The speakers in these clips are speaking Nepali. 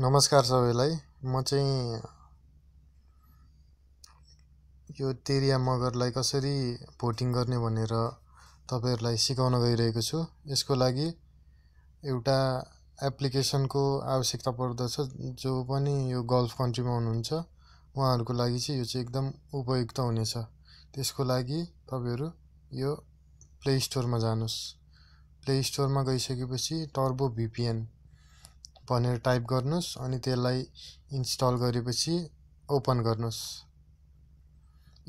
नमस्कार सबैलाई म चाहिँ यो तेरिया मगरलाई कसरी भोटिङ गर्ने भनेर तपाईँहरूलाई सिकाउन गइरहेको छु यसको लागि एउटा एप्लिकेसनको आवश्यकता पर्दछ जो पनि यो गल्फ कन्ट्रीमा हुनुहुन्छ उहाँहरूको लागि चाहिँ यो चाहिँ एकदम उपयुक्त हुनेछ त्यसको लागि तपाईँहरू यो प्ले स्टोरमा जानुहोस् प्ले स्टोरमा गइसकेपछि टर्बो भिपिएन भनेर टाइप गर्नुहोस् अनि त्यसलाई इन्स्टल गरेपछि ओपन गर्नुहोस्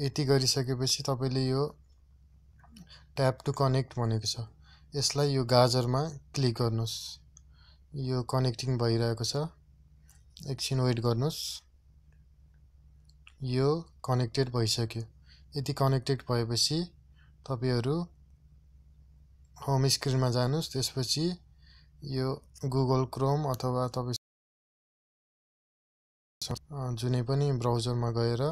यति गरिसकेपछि तपाईँले यो ट्याप टु कनेक्ट भनेको छ यसलाई यो गाजरमा क्लिक गर्नुहोस् यो कनेक्टिङ भइरहेको छ एकछिन वेट गर्नुहोस् यो कनेक्टेड भइसक्यो यति कनेक्टेड भएपछि तपाईँहरू होम स्क्रिनमा जानुहोस् त्यसपछि यो गुगल क्रोम अथवा तपाईँ जुनै पनि ब्राउजरमा गएर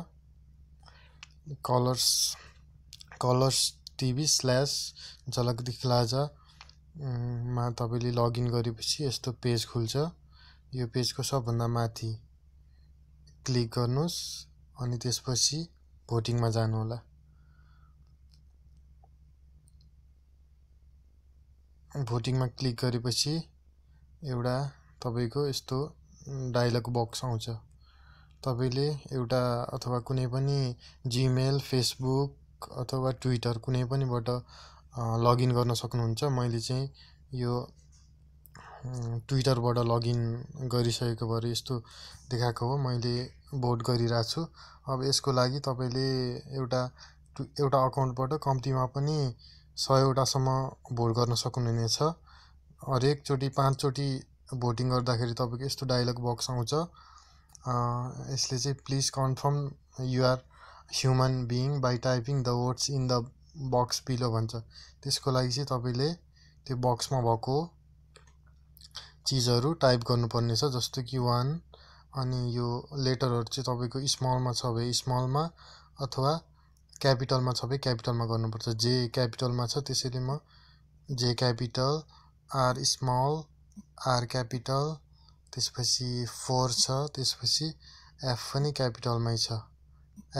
कलर्स कलर्स टिभी स्ल्यास झलक मा तपाईँले लगइन गरेपछि यस्तो पेज खुल्छ यो पेजको सबभन्दा माथि क्लिक गर्नुहोस् अनि त्यसपछि भोटिङमा जानुहोला भोटिङमा क्लिक गरेपछि एउटा तपाईँको यस्तो डायलग बक्स आउँछ तपाईँले एउटा अथवा कुनै पनि जिमेल फेसबुक अथवा ट्विटर कुनै पनिबाट लगइन गर्न सक्नुहुन्छ मैले चाहिँ यो ट्विटरबाट लगइन गरिसकेको भएर यस्तो देखाएको हो मैले भोट गरिरहेको छु अब यसको लागि तपाईँले एउटा एउटा अकाउन्टबाट कम्तीमा पनि सयवटासम्म भोट गर्न सक्नुहुनेछ हरेकचोटि पाँचचोटि भोटिङ गर्दाखेरि तपाईँको यस्तो डायलग बक्स आउँछ यसले चाहिँ please confirm your human being by typing the words in the box below भन्छ त्यसको लागि चाहिँ तपाईँले त्यो बक्समा भएको चिजहरू टाइप गर्नुपर्नेछ जस्तो कि वान अनि यो लेटरहरू चाहिँ तपाईँको स्मलमा छ भए स्मलमा अथवा क्यापिटलमा सबै क्यापिटलमा गर्नुपर्छ जे क्यापिटलमा छ त्यसैले म J capital R small R capital त्यसपछि फोर छ त्यसपछि एफ पनि क्यापिटलमै छ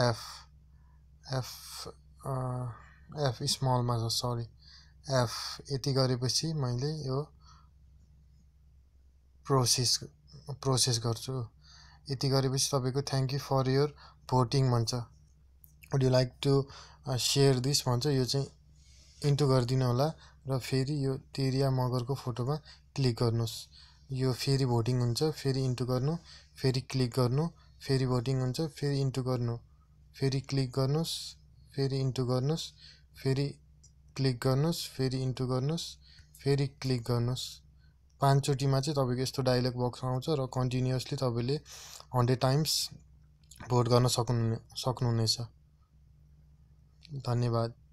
एफ एफ एफ स्मलमा छ सरी एफ यति गरेपछि मैले यो प्रोसेस प्रोसेस गर्छु यति गरेपछि तपाईँको thank you for your voting भन्छ would you like to share this भन्छ यो चाहिँ इन्टु गरिदिनु होला र फेरि यो तेरिया मगरको फोटोमा क्लिक गर्नुहोस् यो फेरि भोटिङ हुन्छ फेरि इन्टु गर्नु फेरि क्लिक गर्नु फेरि भोटिङ हुन्छ फेरि इन्टु गर्नु फेरि क्लिक गर्नुहोस् फेरि इन्टु गर्नुहोस् फेरि क्लिक गर्नुहोस् फेरि इन्टु गर्नुहोस् फेरि क्लिक गर्नुहोस् पाँचचोटिमा चाहिँ तपाईँको यस्तो डाइलग बक्स आउँछ र कन्टिन्युसली तपाईँले हन्ड्रेड टाइम्स भोट गर्न सक्नु सक्नुहुनेछ धन्यवाद